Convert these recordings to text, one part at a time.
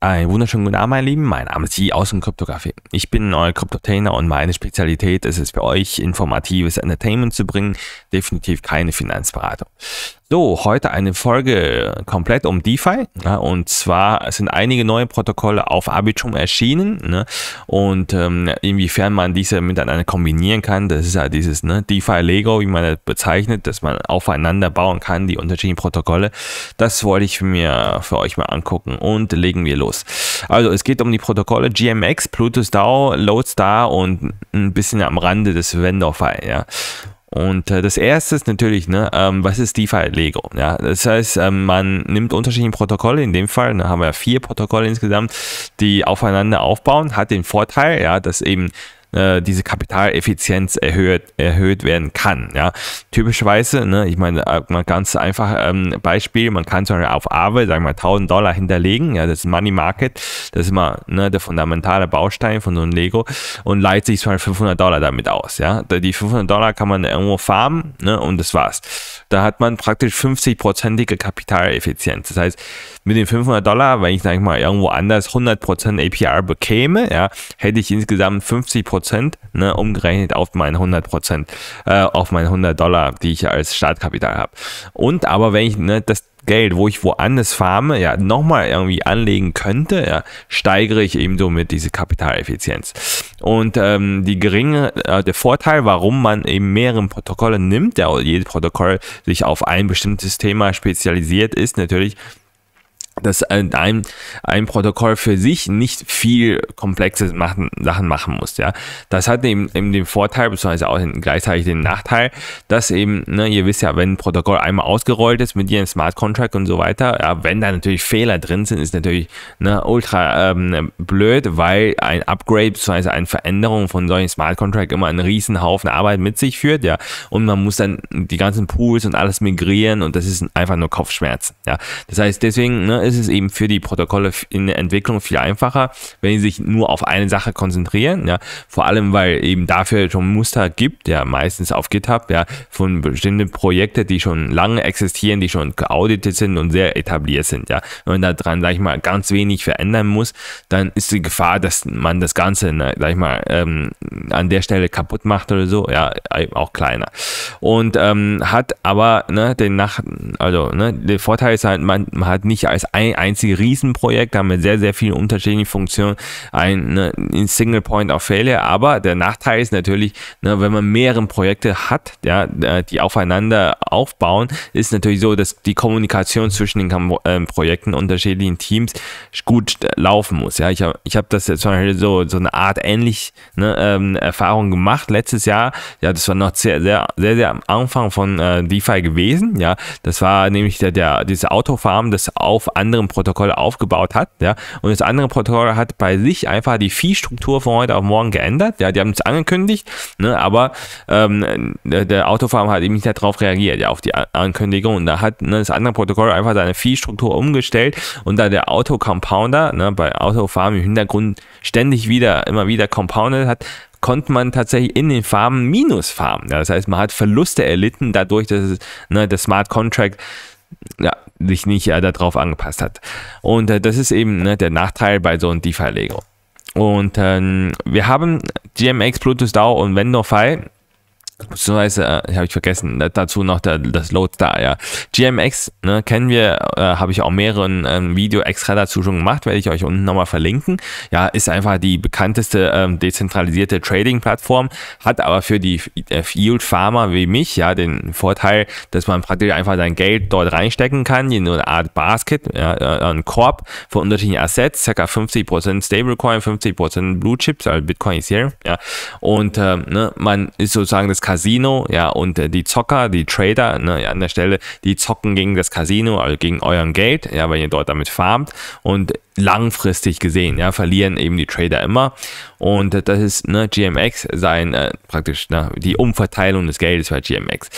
Ein wunderschönen guten Abend, meine Lieben. Mein Name ist Sie aus dem Kryptografie. Ich bin euer Kryptotainer und meine Spezialität ist es für euch, informatives Entertainment zu bringen. Definitiv keine Finanzberatung. So, heute eine Folge äh, komplett um DeFi. Ja, und zwar sind einige neue Protokolle auf Arbitrum erschienen. Ne, und ähm, inwiefern man diese miteinander kombinieren kann, das ist ja dieses ne, DeFi-Lego, wie man das bezeichnet, dass man aufeinander bauen kann, die unterschiedlichen Protokolle. Das wollte ich mir für euch mal angucken. Und legen wir los. Also, es geht um die Protokolle GMX, Plutus DAO, Loadstar und ein bisschen am Rande des Vendor-File. Ja. Und äh, das erste ist natürlich, ne, ähm, was ist DeFi-Lego? Ja? Das heißt, ähm, man nimmt unterschiedliche Protokolle, in dem Fall, da ne, haben wir vier Protokolle insgesamt, die aufeinander aufbauen, hat den Vorteil, ja, dass eben äh, diese Kapitaleffizienz erhöht, erhöht werden kann. Ja. Typischerweise, ne, ich meine, äh, mal ganz einfach ähm, Beispiel, man kann zum Beispiel auf Aave, sagen wir mal, 1000 Dollar hinterlegen, ja, das ist Money Market, das ist immer ne, der fundamentale Baustein von so einem Lego und leiht sich zum Beispiel 500 Dollar damit aus. Ja. Die 500 Dollar kann man irgendwo farmen ne, und das war's. Da hat man praktisch 50-prozentige Kapitaleffizienz. Das heißt, mit den 500 Dollar, wenn ich, sag ich mal, irgendwo anders 100% APR bekäme, ja, hätte ich insgesamt 50%, ne, umgerechnet auf meine 100%, äh, auf meine 100 Dollar, die ich als Startkapital habe. Und aber wenn ich, ne, das Geld, wo ich woanders farme, ja, nochmal irgendwie anlegen könnte, ja, steigere ich eben somit diese Kapitaleffizienz. Und ähm, die geringe, äh, der Vorteil, warum man eben mehrere Protokolle nimmt, ja, jedes Protokoll sich auf ein bestimmtes Thema spezialisiert, ist natürlich, dass äh, ein, ein Protokoll für sich nicht viel komplexe machen, Sachen machen muss. Ja, das hat eben, eben den Vorteil beziehungsweise auch gleichzeitig den Nachteil, dass eben ne, ihr wisst ja, wenn ein Protokoll einmal ausgerollt ist mit ihrem Smart Contract und so weiter, ja, wenn da natürlich Fehler drin sind, ist natürlich ne, ultra ähm, blöd, weil ein Upgrade beziehungsweise eine Veränderung von solchen Smart Contract immer einen riesen Haufen Arbeit mit sich führt, ja, und man muss dann die ganzen Pools und alles migrieren und das ist einfach nur Kopfschmerzen. Ja, das heißt deswegen ne, ist es eben für die Protokolle in der Entwicklung viel einfacher, wenn sie sich nur auf eine Sache konzentrieren. Ja? Vor allem, weil eben dafür schon Muster gibt, ja, meistens auf GitHub, ja, von bestimmten Projekten, die schon lange existieren, die schon geauditet sind und sehr etabliert sind. Ja? Wenn man daran, sag ich mal, ganz wenig verändern muss, dann ist die Gefahr, dass man das Ganze, ne, sag ich mal, ähm, an der Stelle kaputt macht oder so, ja, auch kleiner. Und ähm, hat aber ne, den Nach also ne, der Vorteil ist halt, man, man hat nicht als ein einziges Riesenprojekt, haben wir sehr, sehr viele unterschiedliche Funktionen, ein, ne, ein Single Point of Failure, aber der Nachteil ist natürlich, ne, wenn man mehrere Projekte hat, ja, die aufeinander aufbauen, ist natürlich so, dass die Kommunikation zwischen den Kam ähm, Projekten, unterschiedlichen Teams gut äh, laufen muss. Ja, ich habe ich hab das jetzt zum Beispiel so, so eine Art ähnlich ne, ähm, Erfahrung gemacht letztes Jahr. Ja, das war noch sehr, sehr, sehr, sehr am Anfang von äh, DeFi gewesen. Ja, das war nämlich der, der diese Autofarm, das auf anderen Protokoll aufgebaut hat. Ja? Und das andere Protokoll hat bei sich einfach die Fee-Struktur von heute auf morgen geändert. Ja? Die haben es angekündigt, ne? aber ähm, der, der Autofarm hat eben nicht darauf reagiert, ja, auf die Ankündigung. Und da hat ne, das andere Protokoll einfach seine Fee-Struktur umgestellt und da der Auto-Compounder ne, bei Autofarm im Hintergrund ständig wieder, immer wieder compounded hat, konnte man tatsächlich in den Farmen Minus farmen. Ja, das heißt, man hat Verluste erlitten dadurch, dass ne, der Smart Contract ja, sich nicht äh, darauf angepasst hat. Und äh, das ist eben ne, der Nachteil bei so einem defi lego Und ähm, wir haben GMX, Bluetooth DAO und Vendor-File Beziehungsweise, äh, habe ich vergessen, dazu noch der, das Loadstar, ja. GMX, ne, kennen wir, äh, habe ich auch mehrere ähm, Video extra dazu schon gemacht, werde ich euch unten nochmal verlinken. Ja, ist einfach die bekannteste ähm, dezentralisierte Trading-Plattform, hat aber für die äh, Yield-Farmer wie mich, ja, den Vorteil, dass man praktisch einfach sein Geld dort reinstecken kann, in eine Art Basket, ja, äh, einen Korb von unterschiedlichen Assets, ca. 50% Stablecoin, 50% Blue Chips, also Bitcoin ist hier, ja. Und ähm, ne, man ist sozusagen das Casino, ja, und äh, die Zocker, die Trader, ne, an der Stelle, die zocken gegen das Casino, also gegen euren Geld, ja, wenn ihr dort damit farmt. Und langfristig gesehen, ja, verlieren eben die Trader immer. Und äh, das ist ne, GMX, sein äh, praktisch ne, die Umverteilung des Geldes bei GMX.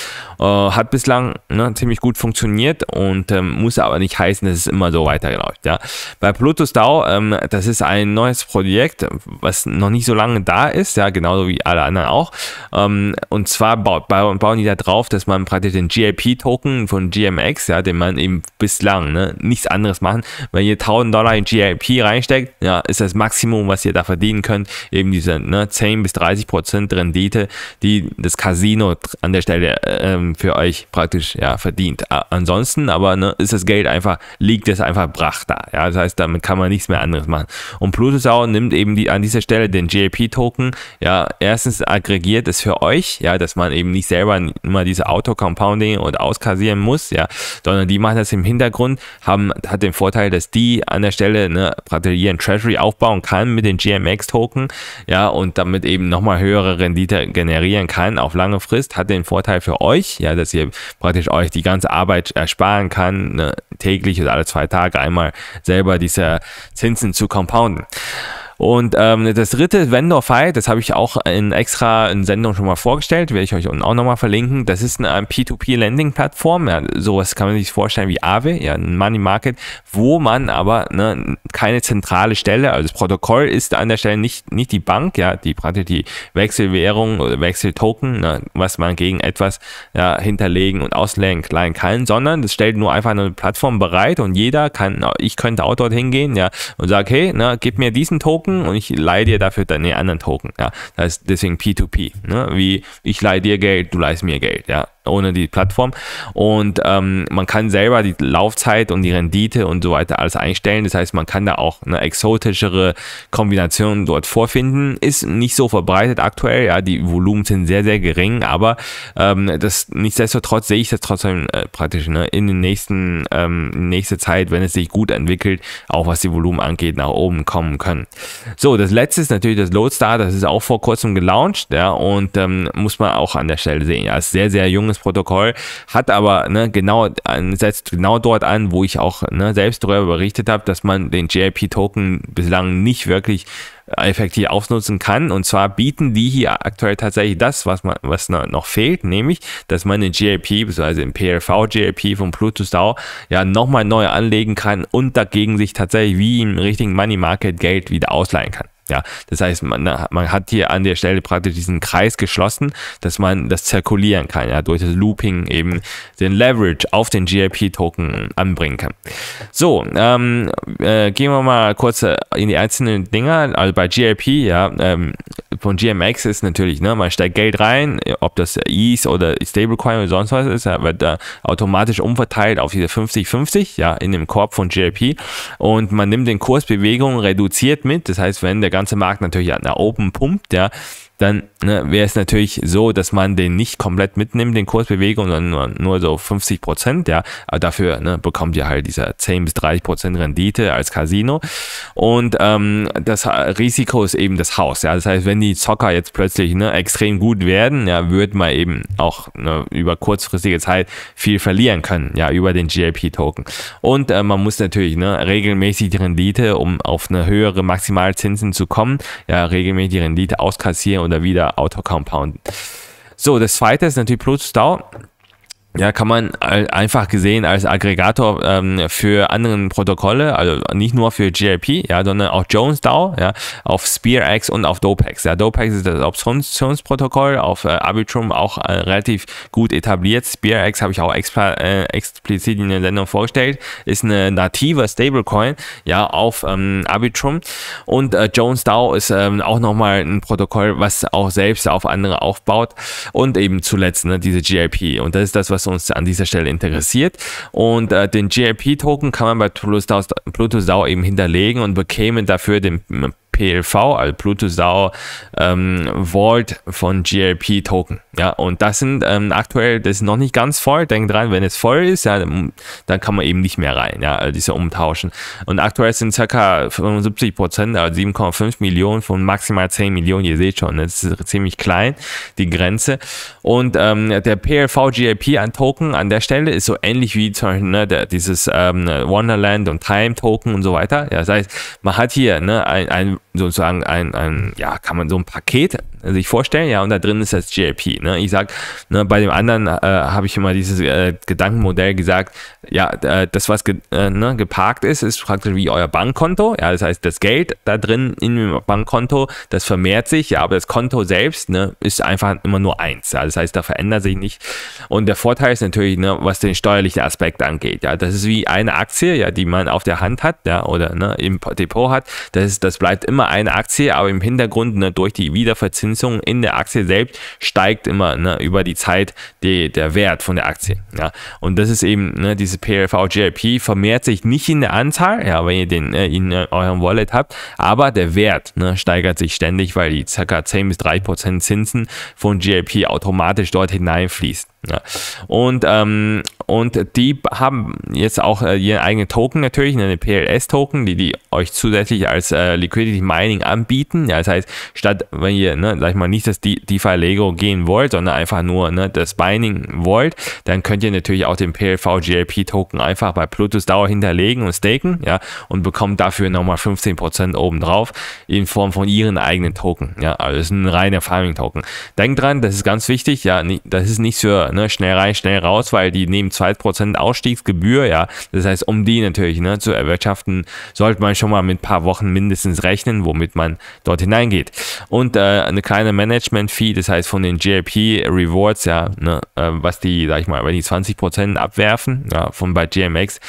Äh, hat bislang ne, ziemlich gut funktioniert und ähm, muss aber nicht heißen, dass es immer so weiterläuft. Ja. Bei Plutus DAO, ähm, das ist ein neues Projekt, was noch nicht so lange da ist, ja, genauso wie alle anderen auch. Ähm, und zwar baut, bauen die da drauf, dass man praktisch den GIP-Token von GMX, ja, den man eben bislang ne, nichts anderes machen, wenn ihr 1000 Dollar in GIP reinsteckt, ja, ist das Maximum, was ihr da verdienen könnt, eben diese ne, 10 bis 30 Prozent Rendite, die das Casino an der Stelle ähm, für euch praktisch ja, verdient. Ansonsten aber ne, ist das Geld einfach, liegt es einfach brach da. Ja, das heißt, damit kann man nichts mehr anderes machen. Und Plutusau nimmt eben die, an dieser Stelle den GIP-Token, ja, erstens aggregiert es für euch, ja, dass man eben nicht selber immer diese Auto-Compounding und auskassieren muss, ja, sondern die machen das im Hintergrund, haben, hat den Vorteil, dass die an der Stelle Stelle ne, praktisch hier ein Treasury aufbauen kann mit den GMX-Token, ja, und damit eben nochmal höhere Rendite generieren kann auf lange Frist, hat den Vorteil für euch, ja, dass ihr praktisch euch die ganze Arbeit ersparen kann, ne, täglich oder alle zwei Tage einmal selber diese Zinsen zu compounden. Und ähm, das dritte Vendor Fight, das habe ich auch in extra in Sendung schon mal vorgestellt, werde ich euch unten auch nochmal verlinken. Das ist eine P2P-Landing-Plattform. Ja, sowas kann man sich vorstellen wie Aave, ja, ein Money Market, wo man aber ne, keine zentrale Stelle, also das Protokoll ist an der Stelle nicht, nicht die Bank, ja, die praktisch die Wechselwährung oder Wechseltoken, ne, was man gegen etwas ja, hinterlegen und auslegen kann, sondern das stellt nur einfach eine Plattform bereit und jeder kann, ich könnte auch dorthin gehen, ja, und sage, hey, ne, gib mir diesen Token Token und ich leihe dir dafür deine anderen Token. Ja, das ist deswegen P2P. Ne? Wie ich leihe dir Geld, du leihst mir Geld. Ja, ohne die Plattform. Und ähm, man kann selber die Laufzeit und die Rendite und so weiter alles einstellen. Das heißt, man kann da auch eine exotischere Kombination dort vorfinden. Ist nicht so verbreitet aktuell. Ja, die Volumen sind sehr, sehr gering, aber ähm, das nichtsdestotrotz sehe ich das trotzdem äh, praktisch ne, in den nächsten ähm, nächste Zeit, wenn es sich gut entwickelt, auch was die Volumen angeht, nach oben kommen können. So, das letzte ist natürlich das Loadstar. Das ist auch vor kurzem gelauncht. Ja, und ähm, muss man auch an der Stelle sehen. Ja, ist sehr, sehr junges Protokoll, hat aber ne, genau, äh, setzt genau dort an, wo ich auch ne, selbst darüber berichtet habe, dass man den JIP-Token bislang nicht wirklich äh, effektiv ausnutzen kann. Und zwar bieten die hier aktuell tatsächlich das, was man, was noch fehlt, nämlich, dass man den JLP, also den PLV JLP von Bluetooth DAO, ja nochmal neu anlegen kann und dagegen sich tatsächlich wie im richtigen Money Market Geld wieder ausleihen kann. Ja, das heißt, man, man hat hier an der Stelle praktisch diesen Kreis geschlossen, dass man das zirkulieren kann, ja, durch das Looping eben den Leverage auf den GIP-Token anbringen kann. So, ähm, äh, gehen wir mal kurz äh, in die einzelnen Dinger. Also bei GIP, ja, ähm, von GMX ist natürlich, ne, man steigt Geld rein, ob das ETH oder Stablecoin oder sonst was ist, wird da automatisch umverteilt auf diese 50-50, ja, in dem Korb von GIP und man nimmt den Kursbewegungen reduziert mit, das heißt, wenn der ganze ganze Markt natürlich nach oben pumpt, ja, dann ne, wäre es natürlich so, dass man den nicht komplett mitnimmt, den Kursbewegung, sondern nur, nur so 50 Prozent, ja. Aber dafür ne, bekommt ihr halt diese 10 bis 30 Prozent Rendite als Casino. Und ähm, das Risiko ist eben das Haus, ja. Das heißt, wenn die Zocker jetzt plötzlich ne, extrem gut werden, ja, wird man eben auch ne, über kurzfristige Zeit viel verlieren können, ja, über den GLP-Token. Und äh, man muss natürlich ne, regelmäßig die Rendite, um auf eine höhere Maximalzinsen zu kommen, ja, regelmäßig die Rendite auskassieren und oder wieder Autocompound. So, das zweite ist natürlich Blutstau ja, kann man einfach gesehen als Aggregator ähm, für andere Protokolle, also nicht nur für GIP, ja, sondern auch Jones DAO, ja, auf SpearX und auf Dopex. Ja, Dopex ist das Optionsprotokoll, auf äh, Arbitrum auch äh, relativ gut etabliert. SpearX habe ich auch extra, äh, explizit in der Sendung vorgestellt, ist eine native Stablecoin, ja, auf ähm, Arbitrum und äh, Jones DAO ist ähm, auch nochmal ein Protokoll, was auch selbst auf andere aufbaut und eben zuletzt ne, diese GIP und das ist das, was was uns an dieser Stelle interessiert. Und äh, den GIP-Token kann man bei Plutus DAO eben hinterlegen und bekäme dafür den PLV, also Bluetooth-DAO ähm, Vault von GLP Token. Ja, und das sind ähm, aktuell, das ist noch nicht ganz voll. Denkt dran, wenn es voll ist, ja, dann, kann man eben nicht mehr rein, ja, also diese umtauschen. Und aktuell sind ca. 75 Prozent, also 7,5 Millionen von maximal 10 Millionen. Ihr seht schon, das ist ziemlich klein, die Grenze. Und ähm, der PLV GLP an Token an der Stelle ist so ähnlich wie zum Beispiel ne, der, dieses ähm, Wonderland und Time Token und so weiter. Ja, das heißt, man hat hier ne, ein, ein sozusagen ein, ein, ja, kann man so ein Paket sich vorstellen, ja, und da drin ist das JLP. Ne? Ich sage, ne, bei dem anderen äh, habe ich immer dieses äh, Gedankenmodell gesagt, ja, äh, das, was ge äh, ne, geparkt ist, ist praktisch wie euer Bankkonto, ja, das heißt, das Geld da drin in dem Bankkonto, das vermehrt sich, ja, aber das Konto selbst, ne, ist einfach immer nur eins, ja, das heißt, da verändert sich nicht. Und der Vorteil ist natürlich, ne, was den steuerlichen Aspekt angeht, ja, das ist wie eine Aktie, ja, die man auf der Hand hat, ja, oder, ne, im Depot hat, das ist, das bleibt immer immer eine Aktie, aber im Hintergrund ne, durch die Wiederverzinsung in der Aktie selbst steigt immer ne, über die Zeit die, der Wert von der Aktie. Ja. Und das ist eben ne, diese PLV GIP vermehrt sich nicht in der Anzahl, ja, wenn ihr den äh, in äh, eurem Wallet habt, aber der Wert ne, steigert sich ständig, weil die ca. 10 bis 3 Zinsen von GIP automatisch dort hineinfließt. Ja. Und, ähm, und die haben jetzt auch äh, ihren eigenen Token natürlich, eine PLS-Token, die die euch zusätzlich als äh, Liquidity Mining anbieten. Ja, das heißt, statt, wenn ihr, ne, sag ich mal, nicht das DeFi Lego gehen wollt, sondern einfach nur ne, das Binding wollt, dann könnt ihr natürlich auch den PLV GLP Token einfach bei Plutus Dauer hinterlegen und staken, ja, und bekommt dafür nochmal 15% obendrauf in Form von ihren eigenen Token. Ja, also das ist ein reiner Farming Token. Denkt dran, das ist ganz wichtig, ja, das ist nicht für ne, schnell rein, schnell raus, weil die nehmen 2% Ausstiegsgebühr, ja. Das heißt, um die natürlich ne, zu erwirtschaften, sollte man schon mal mit ein paar Wochen mindestens rechnen, womit man dort hineingeht. Und äh, eine kleine Management-Fee, das heißt von den GLP Rewards, ja, ne, äh, was die, sag ich mal, wenn die 20% abwerfen, ja, von bei GMX,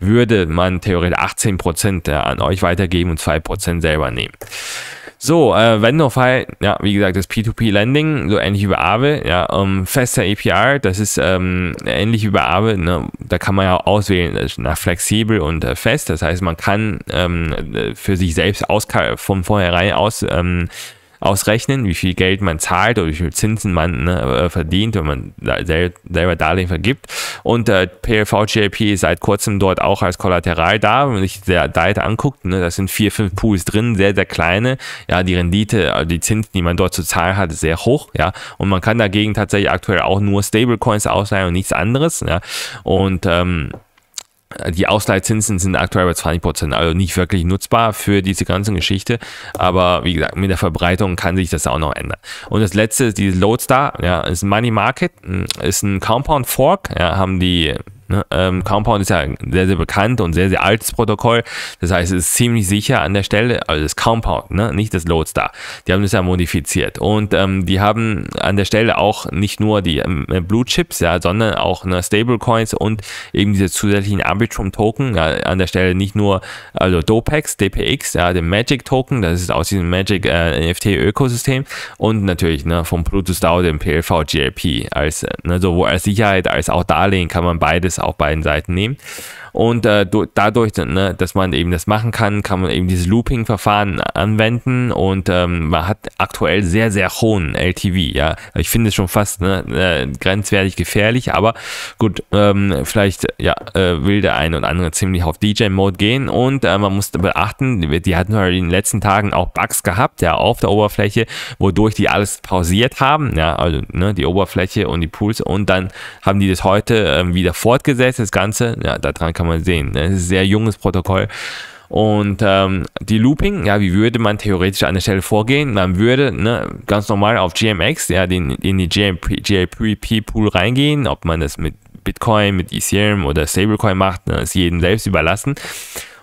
würde man theoretisch 18% ja, äh, an euch weitergeben und 2% selber nehmen. So, äh, wenn noch halt, ja, wie gesagt, das P2P-Lending, so ähnlich wie bei Aave, ja, ähm, fester APR, das ist ähm, ähnlich wie bei Aave, ne, da kann man ja auswählen das ist nach flexibel und äh, fest, das heißt, man kann ähm, äh, für sich selbst aus, von vornherein aus ähm, ausrechnen, wie viel Geld man zahlt oder wie viel Zinsen man ne, äh, verdient, wenn man selber Darlehen vergibt. Und äh, PLV-GIP ist seit kurzem dort auch als Kollateral da. Wenn man sich der Seite anguckt, ne, da sind vier, fünf Pools drin, sehr, sehr kleine. Ja, die Rendite, also die Zinsen, die man dort zu zahlen hat, ist sehr hoch. Ja, und man kann dagegen tatsächlich aktuell auch nur Stablecoins ausleihen und nichts anderes. Ja. Und ähm, die Ausleihzinsen sind aktuell bei 20 Prozent, also nicht wirklich nutzbar für diese ganze Geschichte. Aber wie gesagt, mit der Verbreitung kann sich das auch noch ändern. Und das letzte ist dieses Lodestar, ja, ist ein Money Market, hm, ist ein Compound Fork, ja, haben die Ne? Ähm, Compound ist ja ein sehr, sehr bekannt und sehr, sehr altes Protokoll. Das heißt, es ist ziemlich sicher an der Stelle, also das Compound, ne? nicht das Loadstar. Die haben das ja modifiziert. Und ähm, die haben an der Stelle auch nicht nur die ähm, Blue Chips, ja, sondern auch ne, Stablecoins und eben diese zusätzlichen Arbitrum-Token. Ja, an der Stelle nicht nur, also Dopex, DPX, ja, den Magic-Token, das ist aus diesem Magic äh, NFT-Ökosystem und natürlich ne, vom Plutus DAO, dem PLV GLP. Als, ne, sowohl als Sicherheit als auch Darlehen kann man beides es auch beiden Seiten nehmen. Und äh, dadurch, ne, dass man eben das machen kann, kann man eben dieses Looping-Verfahren anwenden und ähm, man hat aktuell sehr, sehr hohen LTV. Ja, ich finde es schon fast ne, äh, grenzwertig gefährlich, aber gut, ähm, vielleicht ja, äh, will der eine oder andere ziemlich auf DJ-Mode gehen und äh, man muss beachten, die, die hatten halt in den letzten Tagen auch Bugs gehabt, ja, auf der Oberfläche, wodurch die alles pausiert haben, ja, also ne, die Oberfläche und die Pools und dann haben die das heute ähm, wieder fortgesetzt fortgesetzt, das Ganze. Ja, daran kann man sehen. Ne? Es ist ein sehr junges Protokoll. Und ähm, die Looping, ja, wie würde man theoretisch an der Stelle vorgehen? Man würde ne, ganz normal auf GMX, ja, den, in die JPP-Pool reingehen. Ob man das mit Bitcoin, mit Ethereum oder Stablecoin macht, ne, ist jedem selbst überlassen.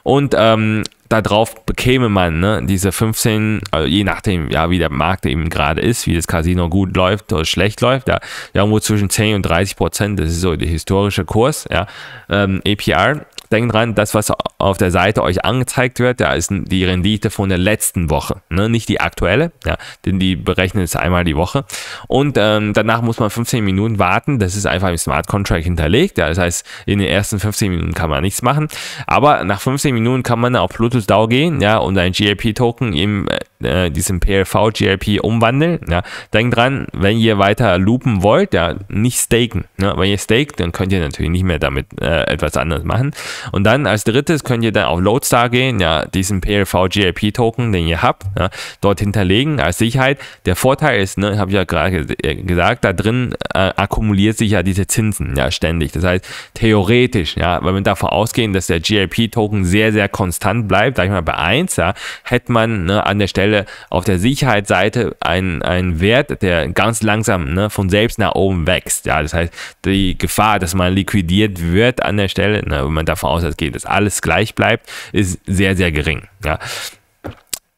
Und ähm, da drauf bekäme man, ne, diese 15, also je nachdem, ja, wie der Markt eben gerade ist, wie das Casino gut läuft oder schlecht läuft, ja, irgendwo zwischen 10 und 30 Prozent, das ist so der historische Kurs, ja, ähm, APR denkt dran, das, was auf der Seite euch angezeigt wird, da ist die Rendite von der letzten Woche, ne? nicht die aktuelle, ja, denn die berechnet es einmal die Woche. Und ähm, danach muss man 15 Minuten warten, das ist einfach im Smart Contract hinterlegt, ja, das heißt, in den ersten 15 Minuten kann man nichts machen, aber nach 15 Minuten kann man auf Bluetooth DAO gehen ja, und ein GLP-Token eben äh, diesen PLV-GLP umwandeln. Ja. Denkt dran, wenn ihr weiter loopen wollt, ja, nicht staken. Ne. Wenn ihr staked, dann könnt ihr natürlich nicht mehr damit äh, etwas anderes machen. Und dann als drittes könnt ihr dann auf Loadstar gehen, ja, diesen PLV-GLP-Token, den ihr habt, ja, dort hinterlegen als Sicherheit. Der Vorteil ist, ne, habe ich ja gerade äh, gesagt, da drin äh, akkumuliert sich ja diese Zinsen ja ständig. Das heißt, theoretisch, ja, wenn wir davon ausgehen, dass der GLP-Token sehr, sehr konstant bleibt, sag ich mal bei 1, ja, hätte man ne, an der Stelle Stelle auf der Sicherheitsseite ein, ein Wert, der ganz langsam ne, von selbst nach oben wächst. Ja, das heißt, die Gefahr, dass man liquidiert wird an der Stelle, ne, wenn man davon ausgeht, dass alles gleich bleibt, ist sehr, sehr gering. Ja.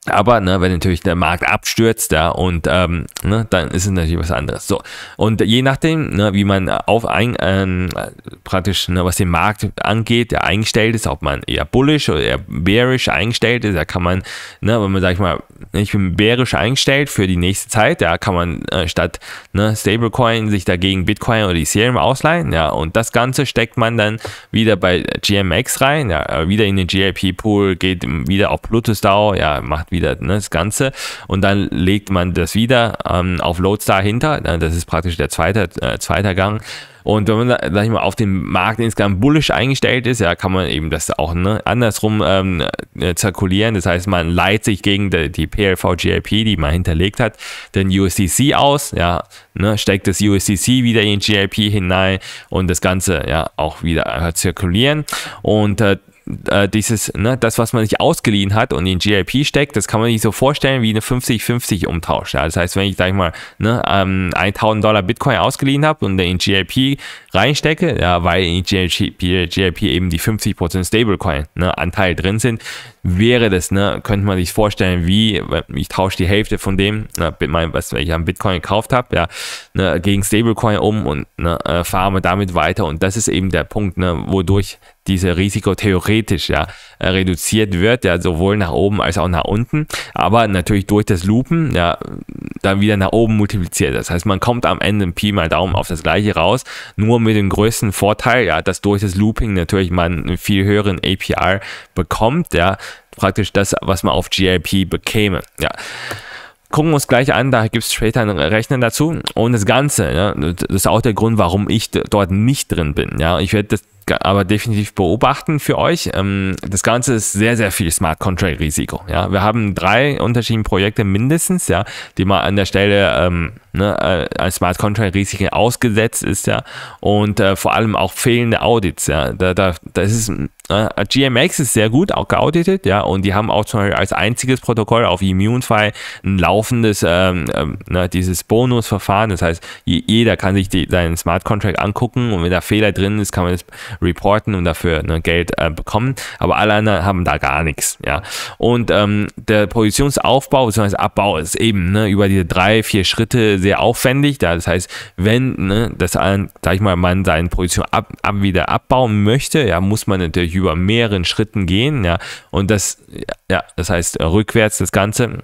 Aber ne, wenn natürlich der Markt abstürzt, ja, und ähm, ne, dann ist es natürlich was anderes. So, und je nachdem, ne, wie man auf ein, ähm, praktisch, ne, was den Markt angeht, der eingestellt ist, ob man eher bullish oder eher bearish eingestellt ist, da kann man, ne, wenn man, sag ich mal, ich bin bearish eingestellt für die nächste Zeit, da ja, kann man äh, statt ne, Stablecoin sich dagegen Bitcoin oder Ethereum ausleihen, ja, und das Ganze steckt man dann wieder bei GMX rein, ja, äh, wieder in den GIP-Pool, geht wieder auf Plutus DAO, ja, macht wieder wieder ne, das Ganze. Und dann legt man das wieder ähm, auf Loadstar hinter. Das ist praktisch der zweite, äh, zweite Gang. Und wenn man, sag ich mal, auf dem Markt insgesamt bullisch eingestellt ist, ja, kann man eben das auch ne, andersrum ähm, äh, zirkulieren. Das heißt, man leiht sich gegen die, die plv glp die man hinterlegt hat, den USDC aus, ja, ne, steckt das USDC wieder in GLP hinein und das Ganze, ja, auch wieder äh, zirkulieren. Und äh, äh, dieses, ne, das, was man sich ausgeliehen hat und in GIP steckt, das kann man sich so vorstellen wie eine 50-50 umtausch. Ja? Das heißt, wenn ich, sag ich mal, ne, ähm, 1000 Dollar Bitcoin ausgeliehen habe und in GIP reinstecke, ja, weil in GIP, GIP eben die 50% Stablecoin ne, Anteil drin sind, wäre das, ne, könnte man sich vorstellen, wie äh, ich tausche die Hälfte von dem, ne, was ich am Bitcoin gekauft habe, ja, ne, gegen Stablecoin um und ne, äh, farme damit weiter. Und das ist eben der Punkt, ne, wodurch dieses Risiko theoretisch ja, äh, reduziert wird, ja, sowohl nach oben als auch nach unten, aber natürlich durch das Lupen ja, dann wieder nach oben multipliziert. Das heißt, man kommt am Ende im Pi mal Daumen auf das gleiche raus, nur mit dem größten Vorteil, ja, dass durch das Looping natürlich man einen viel höheren APR bekommt, ja, praktisch das, was man auf GLP bekäme. Ja gucken wir uns gleich an, da gibt es später ein Rechnen dazu. Und das Ganze, ja, das ist auch der Grund, warum ich dort nicht drin bin. Ja, ich werde das aber definitiv beobachten für euch. Ähm, das Ganze ist sehr, sehr viel Smart Contract Risiko. Ja, wir haben drei unterschiedliche Projekte mindestens, ja, die mal an der Stelle ähm, ne, äh, als Smart Contract Risiken ausgesetzt ist, ja, und äh, vor allem auch fehlende Audits. Ja, da, da, das ist äh, GMX ist sehr gut, auch geauditet, ja, und die haben auch zum Beispiel als einziges Protokoll auf Immunefy ein laufendes, ähm, ähm, na, ne, dieses Bonusverfahren. Das heißt, jeder kann sich die, seinen Smart Contract angucken und wenn da Fehler drin ist, kann man das reporten und dafür ne, Geld äh, bekommen. Aber alle anderen haben da gar nichts, ja. Und ähm, der Positionsaufbau bzw. Abbau ist eben ne, über diese drei, vier Schritte sehr aufwendig. Da, das heißt, wenn ne, das, sag ich mal, man seine Position ab, ab wieder abbauen möchte, ja, muss man natürlich über mehreren Schritten gehen, ja. Und das, ja, das heißt äh, rückwärts das Ganze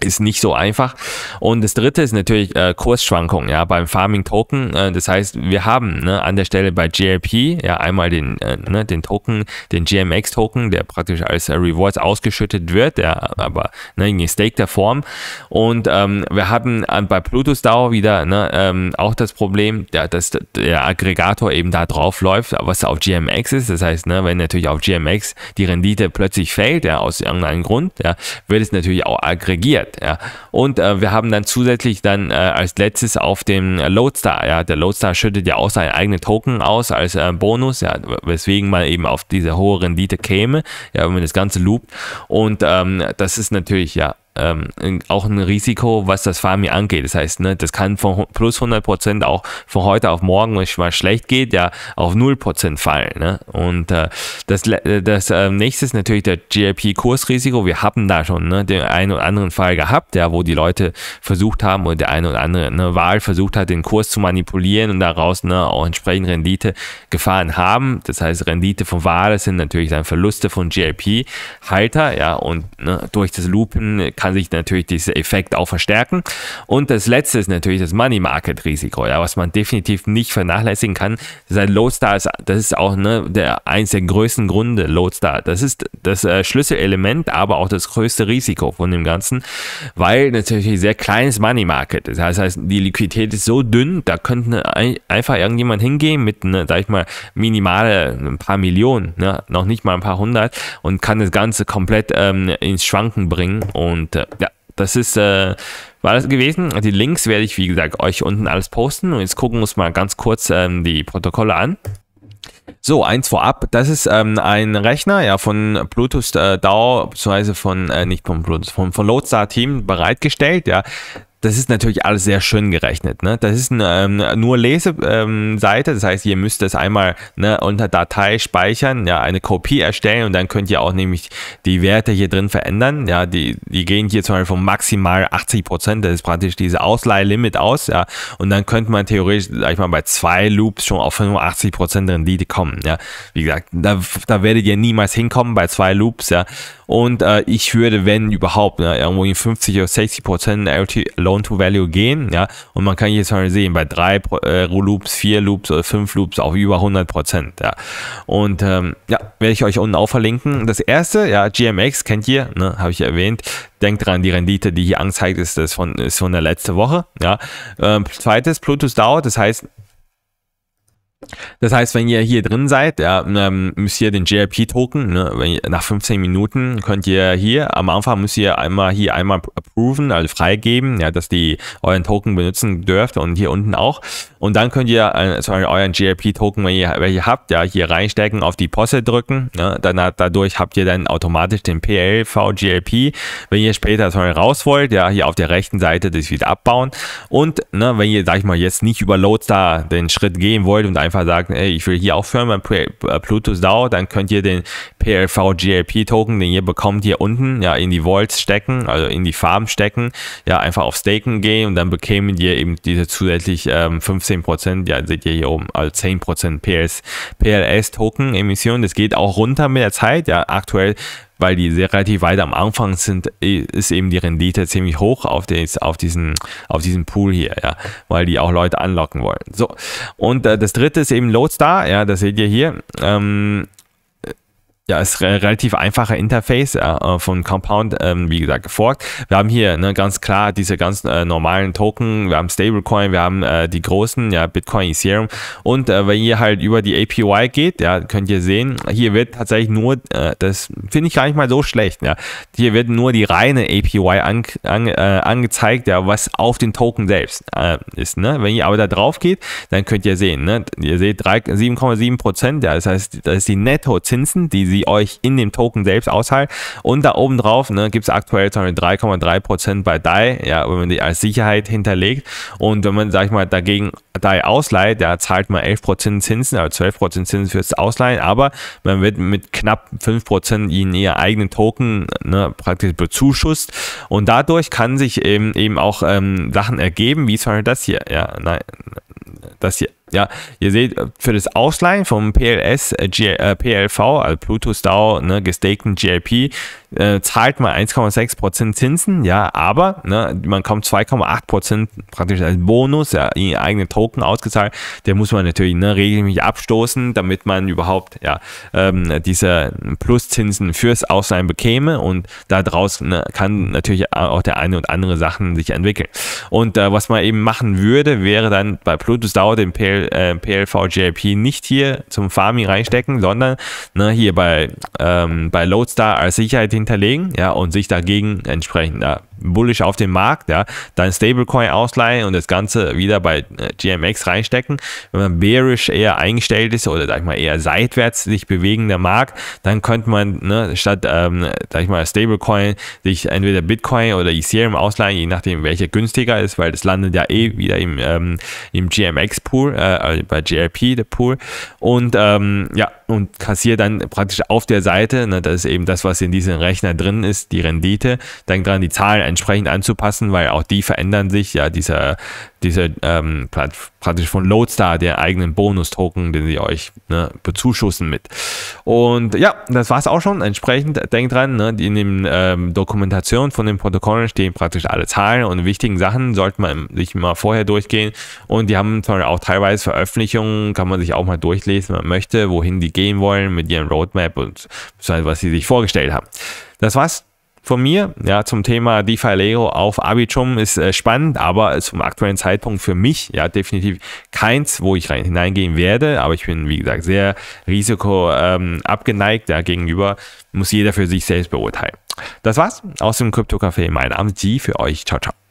ist nicht so einfach. Und das dritte ist natürlich äh, Kursschwankungen, ja, beim Farming Token. Äh, das heißt, wir haben ne, an der Stelle bei JRP ja einmal den, äh, ne, den Token, den GMX Token, der praktisch als äh, Rewards ausgeschüttet wird, der aber ne, in gestakter Form. Und ähm, wir haben an, bei Plutus DAO wieder ne, ähm, auch das Problem, ja, dass der Aggregator eben da drauf läuft, was auf GMX ist. Das heißt, ne, wenn natürlich auf GMX die Rendite plötzlich fällt, ja, aus irgendeinem Grund, ja, wird es natürlich auch aggregiert passiert. Ja. Und äh, wir haben dann zusätzlich dann äh, als letztes auf dem Loadstar, ja, der Loadstar schüttet ja auch seine eigenen Token aus als äh, Bonus, ja, weswegen man eben auf diese hohe Rendite käme, ja, wenn man das Ganze loopt. Und ähm, das ist natürlich ja ähm, auch ein Risiko, was das Farming angeht. Das heißt, ne, das kann von plus 100% auch von heute auf morgen, wenn es mal schlecht geht, ja auf 0% fallen. Ne? Und äh, das, äh, das äh, nächste ist natürlich der GLP-Kursrisiko. Wir haben da schon ne, den einen oder anderen Fall gehabt, ja, wo die Leute versucht haben oder der eine oder andere ne, Wahl versucht hat, den Kurs zu manipulieren und daraus ne, auch entsprechend Rendite gefahren haben. Das heißt, Rendite von Wahl sind natürlich dann Verluste von GLP-Halter. Ja, und ne, durch das Lupen kann kann sich natürlich dieser Effekt auch verstärken. Und das letzte ist natürlich das Money Market Risiko, ja, was man definitiv nicht vernachlässigen kann. Seit Lodestar ist, das ist auch ne, der, eins der größten Gründe, Lodestar. Das ist das äh, Schlüsselelement, aber auch das größte Risiko von dem Ganzen, weil natürlich ein sehr kleines Money Market ist. Das heißt, die Liquidität ist so dünn, da könnte ne, ein, einfach irgendjemand hingehen mit, ne, sag ich mal, minimale, ne, ein paar Millionen, ne, noch nicht mal ein paar hundert und kann das Ganze komplett ähm, ins Schwanken bringen und Seite. Ja, das ist, äh, war das gewesen. Die Links werde ich, wie gesagt, euch unten alles posten. Und jetzt gucken wir uns mal ganz kurz ähm, die Protokolle an. So, eins vorab, das ist ähm, ein Rechner ja, von Bluetooth äh, DAO, beziehungsweise von, äh, nicht von Bluetooth, von, von Lodestar Team bereitgestellt. Ja das ist natürlich alles sehr schön gerechnet. Ne? Das ist ähm, nur Leseseite, ähm, das heißt, ihr müsst das einmal ne, unter Datei speichern, ja, eine Kopie erstellen und dann könnt ihr auch nämlich die Werte hier drin verändern. Ja, die, die gehen hier zum Beispiel von maximal 80 Prozent, das ist praktisch diese Ausleihlimit aus, ja, und dann könnte man theoretisch, sag ich mal, bei zwei Loops schon auf 85 Prozent Rendite kommen. Ja, wie gesagt, da, da werdet ihr niemals hinkommen bei zwei Loops, ja, und äh, ich würde, wenn überhaupt, ne, irgendwo in 50 oder 60 Prozent Loan to Value gehen. Ja, und man kann jetzt mal sehen, bei drei äh, Loops, vier Loops oder fünf Loops auch über 100 Prozent. Ja, und ähm, ja, werde ich euch unten auch verlinken. Das erste, ja, GMX kennt ihr, ne, habe ich erwähnt. Denkt dran, die Rendite, die hier angezeigt ist, das von, ist von der letzten Woche. Ja. Ähm, zweites, Bluetooth dauert, das heißt, das heißt, wenn ihr hier drin seid, ja, ähm, müsst ihr den JRP-Token, ne, nach 15 Minuten könnt ihr hier, am Anfang müsst ihr einmal hier einmal approven, also freigeben, ja, dass die euren Token benutzen dürft und hier unten auch. Und dann könnt ihr äh, euren JRP-Token, wenn ihr welche habt, ja, hier reinstecken, auf die Posse drücken. Ne, dann, dadurch habt ihr dann automatisch den PLV JRP. Wenn ihr später zum raus wollt, ja, hier auf der rechten Seite das wieder abbauen. Und ne, wenn ihr, sag ich mal, jetzt nicht über Loadstar den Schritt gehen wollt und ein einfach sagen, ey, ich will hier aufhören beim äh, Plutus DAO, dann könnt ihr den PLV GLP Token, den ihr bekommt, hier unten, ja, in die Vaults stecken, also in die Farben stecken, ja, einfach auf Staken gehen und dann bekämen ihr eben diese zusätzlich ähm, 15%, ja, seht ihr hier oben, also 10% PLS, PLS Token Emissionen. Das geht auch runter mit der Zeit, ja, aktuell weil die sehr relativ weit am Anfang sind, ist eben die Rendite ziemlich hoch auf, des, auf, diesen, auf diesen Pool hier, ja, weil die auch Leute anlocken wollen. So, und äh, das dritte ist eben Loadstar, ja, das seht ihr hier. Ähm, ja, ist ein relativ einfacher Interface äh, von Compound, ähm, wie gesagt, geforkt. Wir haben hier ne, ganz klar diese ganz äh, normalen Token, wir haben Stablecoin, wir haben äh, die großen, ja, Bitcoin, Ethereum. Und äh, wenn ihr halt über die APY geht, ja, könnt ihr sehen, hier wird tatsächlich nur, äh, das finde ich gar nicht mal so schlecht, ja, hier wird nur die reine APY an, an, äh, angezeigt, ja, was auf den Token selbst ist. Ne? Wenn ihr aber da drauf geht, dann könnt ihr sehen, ne, ihr seht 7,7 Prozent, ja, das heißt, das ist die Nettozinsen, die sie sie euch in dem Token selbst auszahlt. Und da oben drauf ne, gibt es aktuell 3,3% bei DAI, ja, wenn man die als Sicherheit hinterlegt. Und wenn man, sag ich mal, dagegen DAI ausleiht, da zahlt man 11% Zinsen, also 12% Zinsen fürs Ausleihen, aber man wird mit knapp 5% in ihr eigenen Token ne, praktisch bezuschusst. Und dadurch kann sich eben, eben auch ähm, Sachen ergeben, wie zum Beispiel das hier. Ja, nein, das hier. Ja, ihr seht, äh, für das Ausleihen vom PLS, äh, äh PLV, also Plutus DAO, ne, gestakten GIP, äh, zahlt man 1,6% Zinsen, ja, aber ne, man kommt 2,8% praktisch als Bonus, ja, in eigene Token ausgezahlt. Der muss man natürlich ne, regelmäßig abstoßen, damit man überhaupt ja, ähm, diese Pluszinsen fürs Ausleihen bekäme und daraus ne, kann natürlich auch der eine und andere Sachen sich entwickeln. Und äh, was man eben machen würde, wäre dann bei Plutus Dauer den PL, äh, PLVJP nicht hier zum Farming reinstecken, sondern ne, hier bei, ähm, bei Loadstar als Sicherheit hinterlegen, ja, und sich dagegen entsprechend da bullish auf den Markt, ja, dann Stablecoin ausleihen und das Ganze wieder bei äh, GMX reinstecken. Wenn man bearish eher eingestellt ist oder sag ich mal eher seitwärts sich bewegender Markt, dann könnte man ne, statt ähm, sag ich mal Stablecoin sich entweder Bitcoin oder Ethereum ausleihen, je nachdem welcher günstiger ist, weil das landet ja eh wieder im, ähm, im GMX Pool, äh, äh bei GRP der Pool und ähm, ja und kassiert dann praktisch auf der Seite, ne, das ist eben das, was in diesem Rechner drin ist, die Rendite. Denk dran, die Zahlen entsprechend anzupassen, weil auch die verändern sich. Ja, dieser, dieser ähm, praktisch von Loadstar, der eigenen Bonus-Token, den sie euch ne, bezuschussen mit. Und ja, das war's auch schon. Entsprechend, denkt dran, ne, in den ähm, Dokumentationen von den Protokollen stehen praktisch alle Zahlen und wichtigen Sachen, sollte man sich mal vorher durchgehen. Und die haben zwar auch teilweise Veröffentlichungen, kann man sich auch mal durchlesen, wenn man möchte, wohin die gehen wollen mit ihrem Roadmap und was sie sich vorgestellt haben. Das war's von mir ja, zum Thema DeFi Leo auf Arbitrum ist äh, spannend, aber zum aktuellen Zeitpunkt für mich ja definitiv keins, wo ich rein, hineingehen werde. Aber ich bin, wie gesagt, sehr risiko ähm, abgeneigt ja, gegenüber. Muss jeder für sich selbst beurteilen. Das war's aus dem Krypto Café. Mein Name ist G für euch. Ciao, ciao.